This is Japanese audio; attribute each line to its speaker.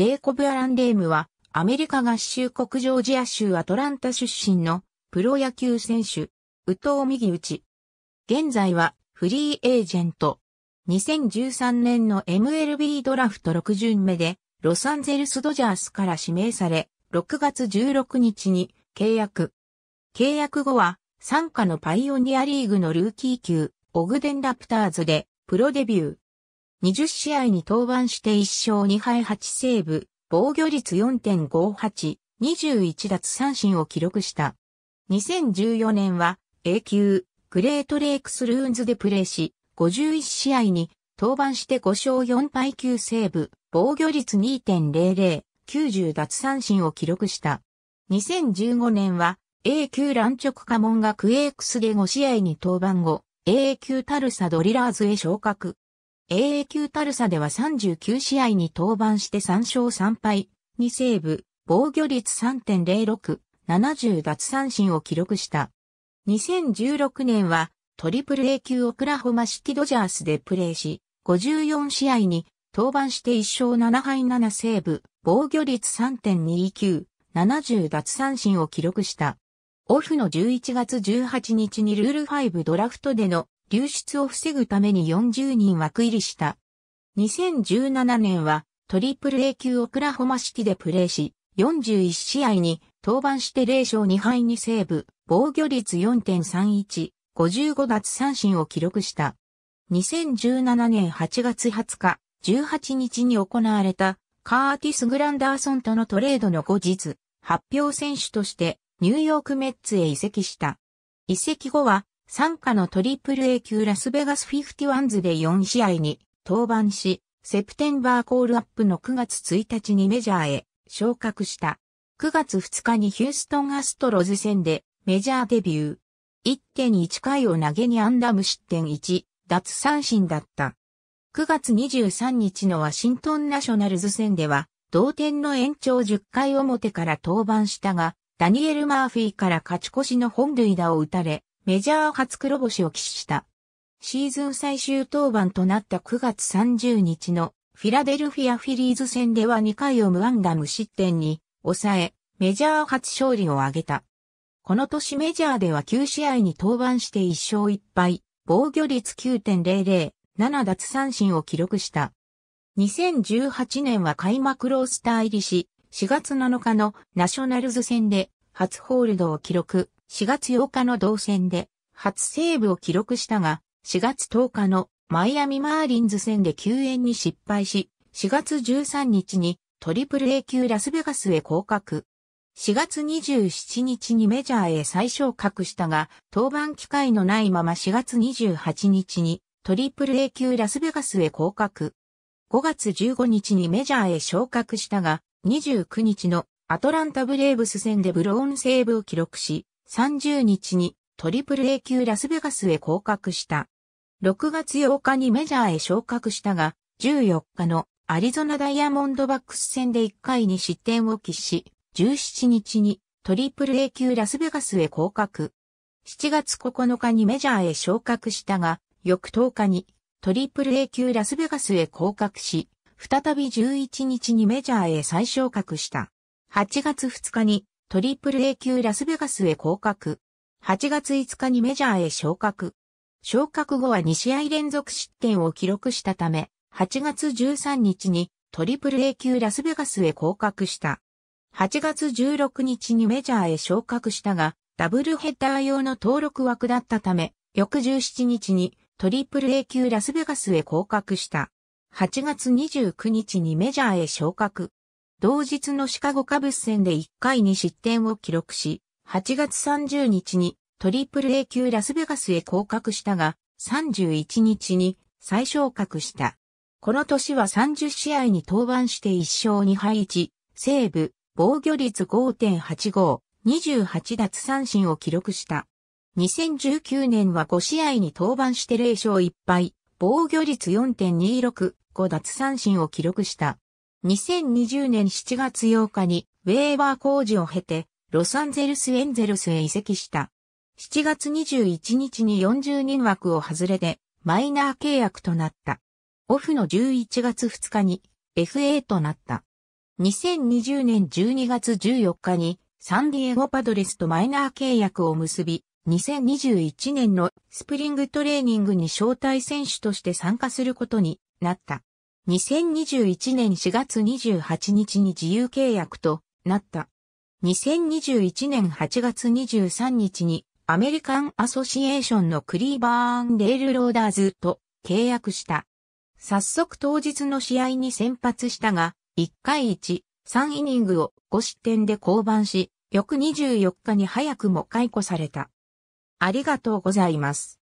Speaker 1: ジェイコブ・アラン・レームは、アメリカ合衆国ジョージア州アトランタ出身のプロ野球選手、宇藤右ち。現在はフリーエージェント。2013年の MLB ドラフト6巡目で、ロサンゼルスドジャースから指名され、6月16日に契約。契約後は、参加のパイオニアリーグのルーキー級、オグデンラプターズで、プロデビュー。20試合に登板して1勝2敗8セーブ、防御率4.58、21奪三振を記録した。2014年は A 級グレートレイクスルーンズでプレーし、51試合に登板して5勝4敗9セーブ、防御率2.00、90奪三振を記録した。2015年は A 級乱直家門学クエイクスで5試合に登板後、A 級タルサドリラーズへ昇格。AA 級タルサでは39試合に登板して3勝3敗、2セーブ、防御率3.06、70奪三振を記録した。2016年はトリプル A 級オクラホマシティドジャースでプレーし、54試合に登板して1勝7敗7セーブ、防御率3.29、70奪三振を記録した。オフの11月18日にルール5ドラフトでの流出を防ぐために40人枠入りした。2017年はトリプル A 級オクラホマシティでプレーし、41試合に登板して0勝2敗にセーブ、防御率4.31、55奪三振を記録した。2017年8月20日、18日に行われたカーティス・グランダーソンとのトレードの後日、発表選手としてニューヨークメッツへ移籍した。移籍後は参加のトリプル A 級ラスベガスフィフティワンズで4試合に登板し、セプテンバーコールアップの9月1日にメジャーへ昇格した。9月2日にヒューストンアストロズ戦でメジャーデビュー。1.1回を投げにアンダム失点1、脱三振だった。9月23日のワシントンナショナルズ戦では、同点の延長10回表から登板したが、ダニエル・マーフィーから勝ち越しの本塁打を打たれ、メジャー初黒星を喫した。シーズン最終登板となった9月30日のフィラデルフィアフィリーズ戦では2回を無安打無失点に抑え、メジャー初勝利を挙げた。この年メジャーでは9試合に登板して1勝1敗、防御率9.00、7奪三振を記録した。2018年は開幕ロースター入りし、4月7日のナショナルズ戦で初ホールドを記録、4月8日の同戦で初セーブを記録したが、4月10日のマイアミマーリンズ戦で救援に失敗し、4月13日にトリプル A 級ラスベガスへ降格。4月27日にメジャーへ最昇格したが、登板機会のないまま4月28日にトリプル A 級ラスベガスへ降格。5月15日にメジャーへ昇格したが、29日のアトランタブレーブス戦でブローンセーブを記録し、30日にトリプル A 級ラスベガスへ降格した。6月8日にメジャーへ昇格したが、14日のアリゾナダイヤモンドバックス戦で1回に失点を喫し、17日にトリプル A 級ラスベガスへ降格。7月9日にメジャーへ昇格したが、翌10日にトリプル A 級ラスベガスへ降格し、再び11日にメジャーへ再昇格した。8月2日にトリプル A 級ラスベガスへ降格。8月5日にメジャーへ昇格。昇格後は2試合連続失点を記録したため、8月13日にトリプル A 級ラスベガスへ降格した。8月16日にメジャーへ昇格したが、ダブルヘッダー用の登録枠だったため、翌17日にトリプル A 級ラスベガスへ降格した。8月29日にメジャーへ昇格。同日のシカゴカブス戦で1回に失点を記録し、8月30日にトリプル A 級ラスベガスへ降格したが、31日に再昇格した。この年は30試合に登板して1勝2敗1、セーブ、防御率5.85、28奪三振を記録した。2019年は5試合に登板して0勝1敗、防御率4.265奪三振を記録した。2020年7月8日にウェーバー工事を経てロサンゼルスエンゼルスへ移籍した。7月21日に40人枠を外れてマイナー契約となった。オフの11月2日に FA となった。2020年12月14日にサンディエゴパドレスとマイナー契約を結び、2021年のスプリングトレーニングに招待選手として参加することになった。2021年4月28日に自由契約となった。2021年8月23日にアメリカンアソシエーションのクリーバーンレールローダーズと契約した。早速当日の試合に先発したが、1回1、3イニングを5失点で降板し、翌24日に早くも解雇された。ありがとうございます。